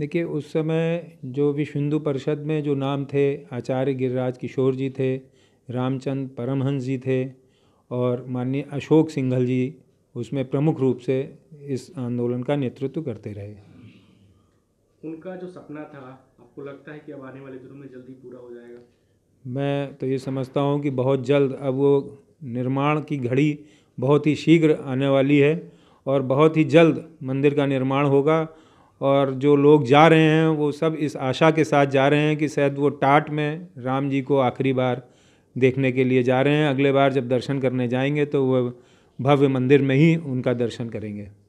देखिए उस समय जो विश्व हिंदू परिषद में जो नाम थे आचार्य गिरिराज किशोर जी थे रामचंद परमहंस जी थे और माननीय अशोक सिंघल जी उसमें प्रमुख रूप से इस आंदोलन का नेतृत्व करते रहे उनका जो सपना था आपको लगता है कि अब आने वाले दिनों में जल्दी पूरा हो जाएगा मैं तो ये समझता हूँ कि बहुत जल्द अब वो निर्माण की घड़ी बहुत ही शीघ्र आने वाली है और बहुत ही जल्द मंदिर का निर्माण होगा और जो लोग जा रहे हैं वो सब इस आशा के साथ जा रहे हैं कि शायद वो टाट में राम जी को आखिरी बार देखने के लिए जा रहे हैं अगले बार जब दर्शन करने जाएंगे तो वह भव्य मंदिर में ही उनका दर्शन करेंगे